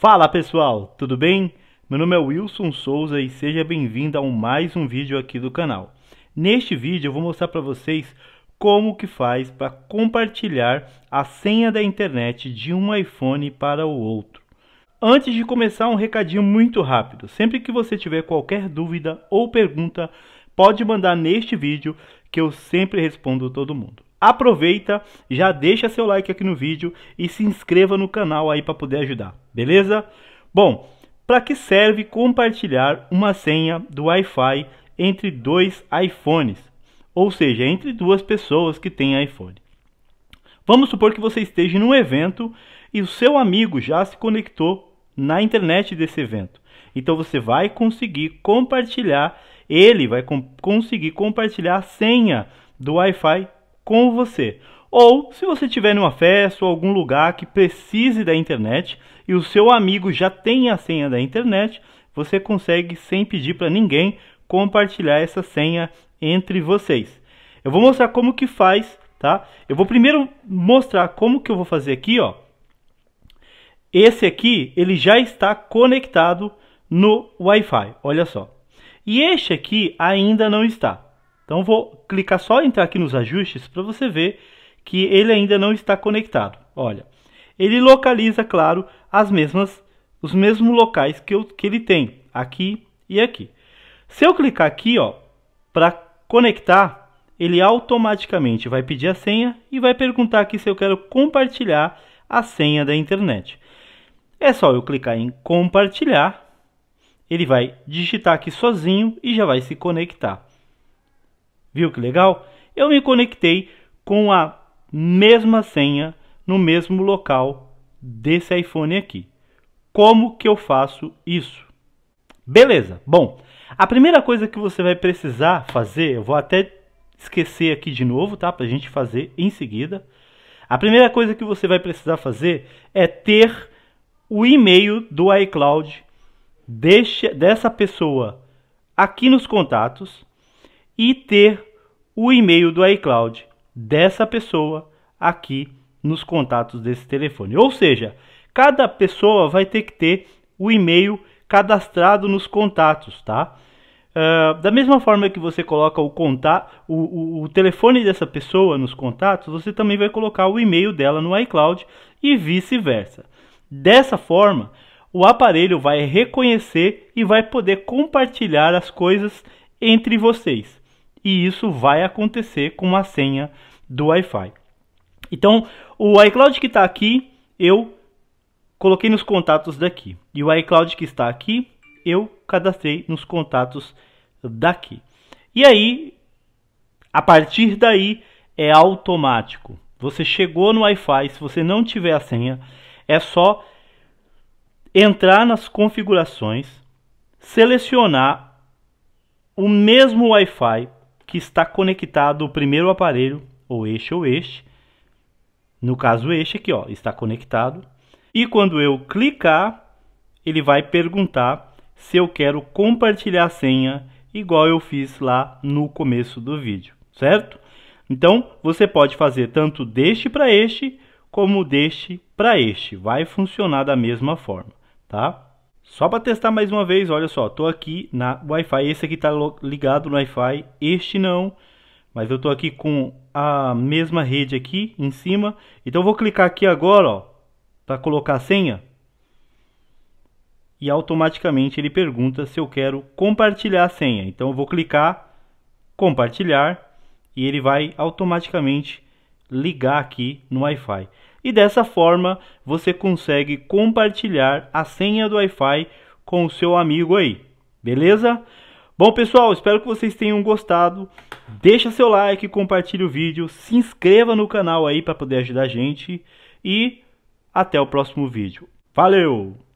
Fala pessoal, tudo bem? Meu nome é Wilson Souza e seja bem-vindo a mais um vídeo aqui do canal. Neste vídeo eu vou mostrar para vocês como que faz para compartilhar a senha da internet de um iPhone para o outro. Antes de começar, um recadinho muito rápido. Sempre que você tiver qualquer dúvida ou pergunta, pode mandar neste vídeo que eu sempre respondo todo mundo aproveita, já deixa seu like aqui no vídeo e se inscreva no canal aí para poder ajudar, beleza? Bom, para que serve compartilhar uma senha do Wi-Fi entre dois iPhones? Ou seja, entre duas pessoas que têm iPhone. Vamos supor que você esteja em um evento e o seu amigo já se conectou na internet desse evento. Então você vai conseguir compartilhar, ele vai com conseguir compartilhar a senha do Wi-Fi com você. Ou se você estiver numa festa ou algum lugar que precise da internet e o seu amigo já tem a senha da internet, você consegue sem pedir para ninguém compartilhar essa senha entre vocês. Eu vou mostrar como que faz, tá? Eu vou primeiro mostrar como que eu vou fazer aqui, ó. Esse aqui, ele já está conectado no Wi-Fi, olha só. E este aqui ainda não está. Então vou clicar só entrar aqui nos ajustes para você ver que ele ainda não está conectado. Olha, ele localiza, claro, as mesmas, os mesmos locais que, eu, que ele tem, aqui e aqui. Se eu clicar aqui, ó, para conectar, ele automaticamente vai pedir a senha e vai perguntar aqui se eu quero compartilhar a senha da internet. É só eu clicar em compartilhar, ele vai digitar aqui sozinho e já vai se conectar. Viu que legal? Eu me conectei com a mesma senha no mesmo local desse iPhone aqui. Como que eu faço isso? Beleza. Bom, a primeira coisa que você vai precisar fazer, eu vou até esquecer aqui de novo, tá? Pra gente fazer em seguida. A primeira coisa que você vai precisar fazer é ter o e-mail do iCloud deste, dessa pessoa aqui nos contatos e ter o e-mail do iCloud dessa pessoa aqui nos contatos desse telefone. Ou seja, cada pessoa vai ter que ter o e-mail cadastrado nos contatos, tá? Uh, da mesma forma que você coloca o, contato, o, o, o telefone dessa pessoa nos contatos, você também vai colocar o e-mail dela no iCloud e vice-versa. Dessa forma, o aparelho vai reconhecer e vai poder compartilhar as coisas entre vocês e isso vai acontecer com a senha do Wi-Fi. Então, o iCloud que está aqui, eu coloquei nos contatos daqui. E o iCloud que está aqui, eu cadastrei nos contatos daqui. E aí, a partir daí, é automático. Você chegou no Wi-Fi, se você não tiver a senha, é só entrar nas configurações, selecionar o mesmo Wi-Fi que está conectado o primeiro aparelho, ou este ou este. No caso este aqui, ó, está conectado. E quando eu clicar, ele vai perguntar se eu quero compartilhar a senha igual eu fiz lá no começo do vídeo, certo? Então, você pode fazer tanto deste para este, como deste para este. Vai funcionar da mesma forma, tá? Só para testar mais uma vez, olha só, estou aqui na Wi-Fi, esse aqui está ligado no Wi-Fi, este não, mas eu estou aqui com a mesma rede aqui em cima, então eu vou clicar aqui agora, para colocar a senha, e automaticamente ele pergunta se eu quero compartilhar a senha, então eu vou clicar compartilhar e ele vai automaticamente ligar aqui no Wi-Fi e dessa forma você consegue compartilhar a senha do Wi-Fi com o seu amigo aí, beleza? Bom pessoal, espero que vocês tenham gostado. Deixa seu like, compartilhe o vídeo, se inscreva no canal aí para poder ajudar a gente e até o próximo vídeo. Valeu!